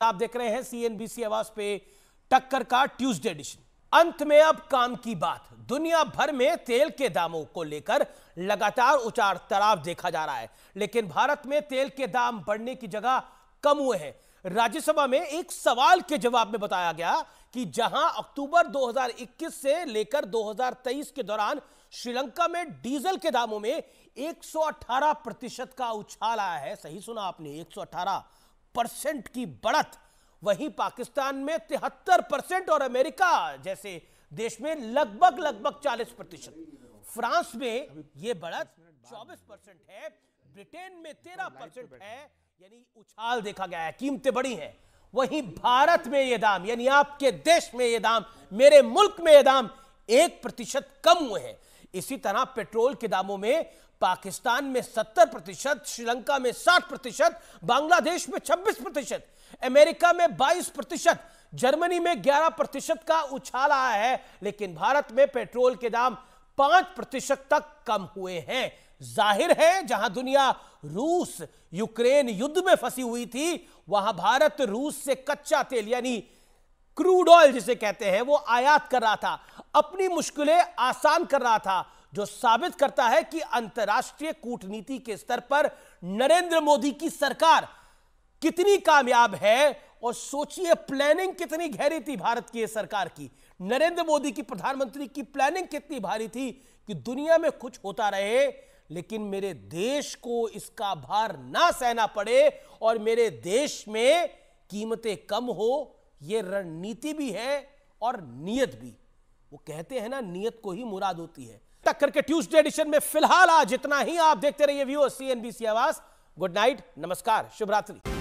तो आप देख रहे हैं सीएनबीसी आवास पे टक्कर का ट्यूसडे एडिशन अंत में अब काम की बात दुनिया भर में तेल के दामों को लेकर लगातार उचार तराव देखा जा रहा है लेकिन भारत में तेल के दाम बढ़ने की जगह कम हुए हैं राज्यसभा में एक सवाल के जवाब में बताया गया कि जहां अक्टूबर 2021 से लेकर 2023 के दौरान श्रीलंका में डीजल के दामों में 118 प्रतिशत का उछाल आया है सही सुना आपने 118 परसेंट की बढ़त वहीं पाकिस्तान में तिहत्तर परसेंट और अमेरिका जैसे देश में लगभग लगभग चालीस प्रतिशत फ्रांस में यह बढ़त चौबीस परसेंट है ब्रिटेन में तेरह परसेंट है यानी उछाल देखा गया है कीमतें बड़ी हैं वहीं भारत में यह दाम यानी आपके देश में यह दाम मेरे मुल्क में यह दाम एक प्रतिशत कम हुए हैं इसी तरह पेट्रोल के दामों में पाकिस्तान में 70 प्रतिशत श्रीलंका में 60 प्रतिशत बांग्लादेश में 26 प्रतिशत अमेरिका में 22 प्रतिशत जर्मनी में 11 प्रतिशत का उछाल आया है लेकिन भारत में पेट्रोल के दाम 5 प्रतिशत तक कम हुए हैं जाहिर है जहां दुनिया रूस यूक्रेन युद्ध में फंसी हुई थी वहां भारत रूस से कच्चा तेल यानी क्रूड ऑयल जिसे कहते हैं वो आयात कर रहा था अपनी मुश्किलें आसान कर रहा था जो साबित करता है कि अंतर्राष्ट्रीय कूटनीति के स्तर पर नरेंद्र मोदी की सरकार कितनी कामयाब है और सोचिए प्लानिंग कितनी गहरी थी भारत की सरकार की नरेंद्र मोदी की प्रधानमंत्री की प्लानिंग कितनी भारी थी कि दुनिया में कुछ होता रहे लेकिन मेरे देश को इसका भार ना सहना पड़े और मेरे देश में कीमतें कम हो यह रणनीति भी है और नीयत भी वो कहते हैं ना नियत को ही मुराद होती है तक करके ट्यूसडे एडिशन में फिलहाल आज इतना ही आप देखते रहिए व्यू C NBC Awaaz good night नमस्कार शुभरात्रि